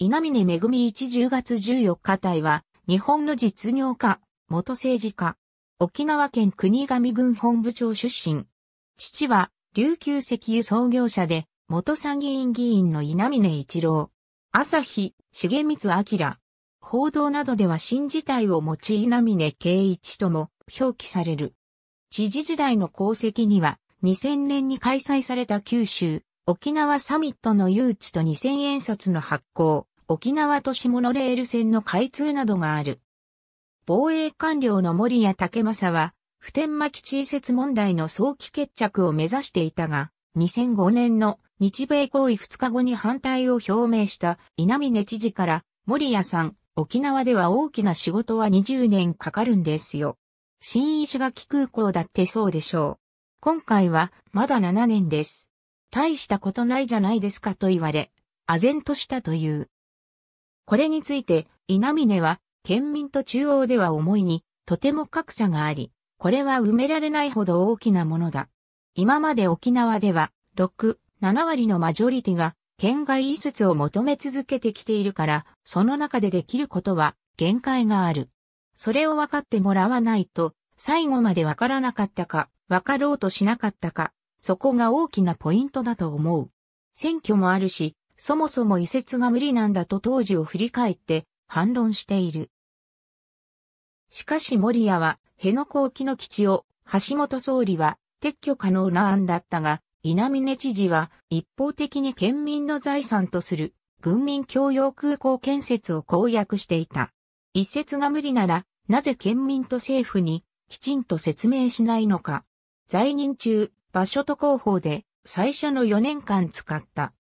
稲峰めぐみ1 0月14日隊は、日本の実業家、元政治家、沖縄県国神軍本部長出身。父は、琉球石油創業者で、元参議院議員の稲峰一郎。朝日、重光明。報道などでは新事態を持ち稲峰圭一とも表記される。知事時代の功績には、2000年に開催された九州沖縄サミットの誘致と2000円札の発行、沖縄都市モノレール線の開通などがある。防衛官僚の森谷武正は、普天間基地移設問題の早期決着を目指していたが、2005年の日米行為2日後に反対を表明した稲峰知事から、森谷さん、沖縄では大きな仕事は20年かかるんですよ。新石垣空港だってそうでしょう。今回はまだ7年です。大したことないじゃないですかと言われ、唖然としたという。これについて、稲峰は、県民と中央では思いに、とても格差があり、これは埋められないほど大きなものだ。今まで沖縄では、6、7割のマジョリティが、県外移設を求め続けてきているから、その中でできることは、限界がある。それを分かってもらわないと、最後まで分からなかったか、分かろうとしなかったか、そこが大きなポイントだと思う。選挙もあるし、そもそも移設が無理なんだと当時を振り返って反論している。しかし森谷は、辺野古沖の基地を、橋本総理は撤去可能な案だったが、稲峰知事は一方的に県民の財産とする軍民共用空港建設を公約していた。一説が無理なら、なぜ県民と政府にきちんと説明しないのか。在任中、場所と広報で最初の4年間使った。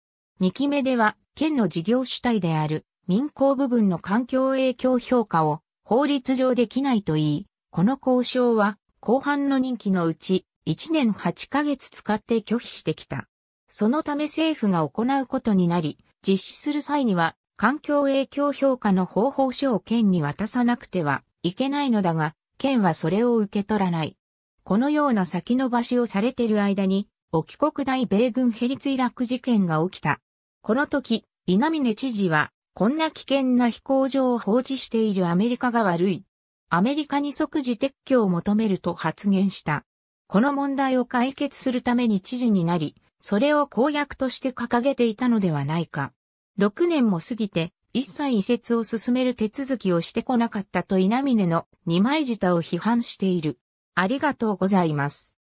2期目では、県の事業主体である民工部分の環境影響評価を法律上できないといい、この交渉は後半の任期のうち1年8ヶ月使って拒否してきた。そのため政府が行うことになり、実施する際には環境影響評価の方法書を県に渡さなくてはいけないのだが、県はそれを受け取らない。このような先延ばしをされている間に、沖国大米軍ヘリ墜落事件が起きた。この時、稲峰知事は、こんな危険な飛行場を放置しているアメリカが悪い。アメリカに即時撤去を求めると発言した。この問題を解決するために知事になり、それを公約として掲げていたのではないか。6年も過ぎて、一切移設を進める手続きをしてこなかったと稲峰の二枚舌を批判している。ありがとうございます。